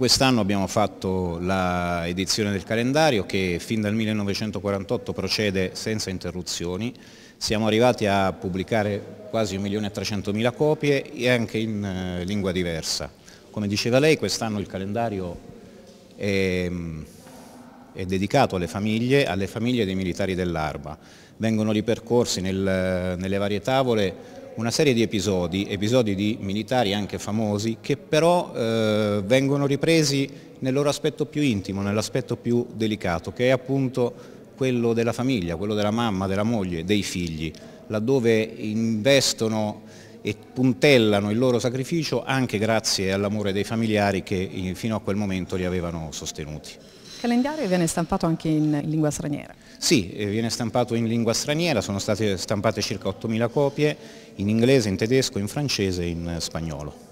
Quest'anno abbiamo fatto l'edizione del calendario che fin dal 1948 procede senza interruzioni. Siamo arrivati a pubblicare quasi 1.300.000 copie e anche in eh, lingua diversa. Come diceva lei, quest'anno il calendario è, è dedicato alle famiglie, alle famiglie dei militari dell'Arba. Vengono ripercorsi nel, nelle varie tavole una serie di episodi, episodi di militari anche famosi, che però eh, vengono ripresi nel loro aspetto più intimo, nell'aspetto più delicato, che è appunto quello della famiglia, quello della mamma, della moglie, dei figli, laddove investono e puntellano il loro sacrificio anche grazie all'amore dei familiari che eh, fino a quel momento li avevano sostenuti. Il calendario viene stampato anche in lingua straniera? Sì, eh, viene stampato in lingua straniera, sono state stampate circa 8.000 copie in inglese, in tedesco, in francese e in spagnolo.